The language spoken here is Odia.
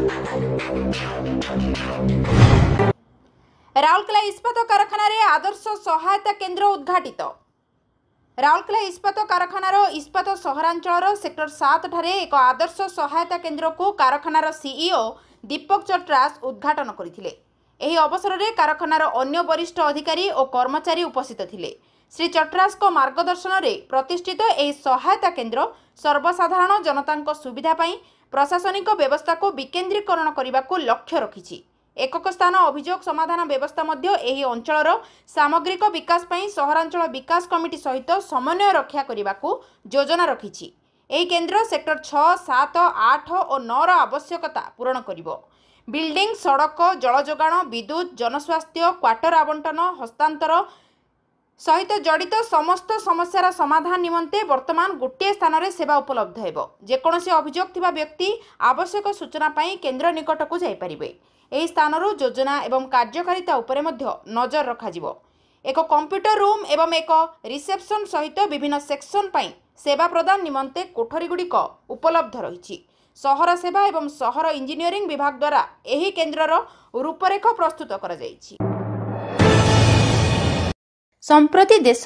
ରାଉରକେଲା ଇସ୍ପାତ କାରଖାନାରେ ଆଦର୍ଶ ସହାୟତା କେନ୍ଦ୍ର ଉଦ୍ଘାଟିତ ରାଉରକେଲା ଇସ୍ପାତ କାରଖାନାର ଇସ୍ପାତ ସହରାଞ୍ଚଳର ସେକ୍ଟର ସାତଠାରେ ଏକ ଆଦର୍ଶ ସହାୟତା କେନ୍ଦ୍ରକୁ କାରଖାନାର ସିଇଓ ଦୀପକ ଚଟ୍ରାସ ଉଦ୍ଘାଟନ କରିଥିଲେ ଏହି ଅବସରରେ କାରଖାନାର ଅନ୍ୟ ବରିଷ୍ଠ ଅଧିକାରୀ ଓ କର୍ମଚାରୀ ଉପସ୍ଥିତ ଥିଲେ ଶ୍ରୀ ଚଟ୍ରାସଙ୍କ ମାର୍ଗଦର୍ଶନରେ ପ୍ରତିଷ୍ଠିତ ଏହି ସହାୟତା କେନ୍ଦ୍ର ସର୍ବସାଧାରଣ ଜନତାଙ୍କ ସୁବିଧା ପାଇଁ ପ୍ରଶାସନିକ ବ୍ୟବସ୍ଥାକୁ ବିକେନ୍ଦ୍ରୀକରଣ କରିବାକୁ ଲକ୍ଷ୍ୟ ରଖିଛି ଏକକ ସ୍ଥାନ ଅଭିଯୋଗ ସମାଧାନ ବ୍ୟବସ୍ଥା ମଧ୍ୟ ଏହି ଅଞ୍ଚଳର ସାମଗ୍ରିକ ବିକାଶ ପାଇଁ ସହରାଞ୍ଚଳ ବିକାଶ କମିଟି ସହିତ ସମନ୍ୱୟ ରକ୍ଷା କରିବାକୁ ଯୋଜନା ରଖିଛି ଏହି କେନ୍ଦ୍ର ସେକ୍ଟର ଛଅ ସାତ ଆଠ ଓ ନଅର ଆବଶ୍ୟକତା ପୂରଣ କରିବ ବିଲ୍ଡିଂ ସଡ଼କ ଜଳ ଯୋଗାଣ ବିଦ୍ୟୁତ୍ ଜନସ୍ୱାସ୍ଥ୍ୟ କ୍ୱାର୍ଟର ଆବଣ୍ଟନ ହସ୍ତାନ୍ତର ସହିତ ଜଡ଼ିତ ସମସ୍ତ ସମସ୍ୟାର ସମାଧାନ ନିମନ୍ତେ ବର୍ତ୍ତମାନ ଗୋଟିଏ ସ୍ଥାନରେ ସେବା ଉପଲବ୍ଧ ହେବ ଯେକୌଣସି ଅଭିଯୋଗ ଥିବା ବ୍ୟକ୍ତି ଆବଶ୍ୟକ ସୂଚନା ପାଇଁ କେନ୍ଦ୍ର ନିକଟକୁ ଯାଇପାରିବେ ଏହି ସ୍ଥାନରୁ ଯୋଜନା ଏବଂ କାର୍ଯ୍ୟକାରିତା ଉପରେ ମଧ୍ୟ ନଜର ରଖାଯିବ ଏକ କମ୍ପ୍ୟୁଟର ରୁମ୍ ଏବଂ ଏକ ରିସେପ୍ସନ୍ ସହିତ ବିଭିନ୍ନ ସେକ୍ସନ୍ ପାଇଁ ସେବା ପ୍ରଦାନ ନିମନ୍ତେ କୋଠରୀଗୁଡ଼ିକ ଉପଲବ୍ଧ ରହିଛି ସହର ସେବା ଏବଂ ସହର ଇଞ୍ଜିନିୟରିଂ ବିଭାଗ ଦ୍ୱାରା ଏହି କେନ୍ଦ୍ରର ରୂପରେଖ ପ୍ରସ୍ତୁତ କରାଯାଇଛି são protegidas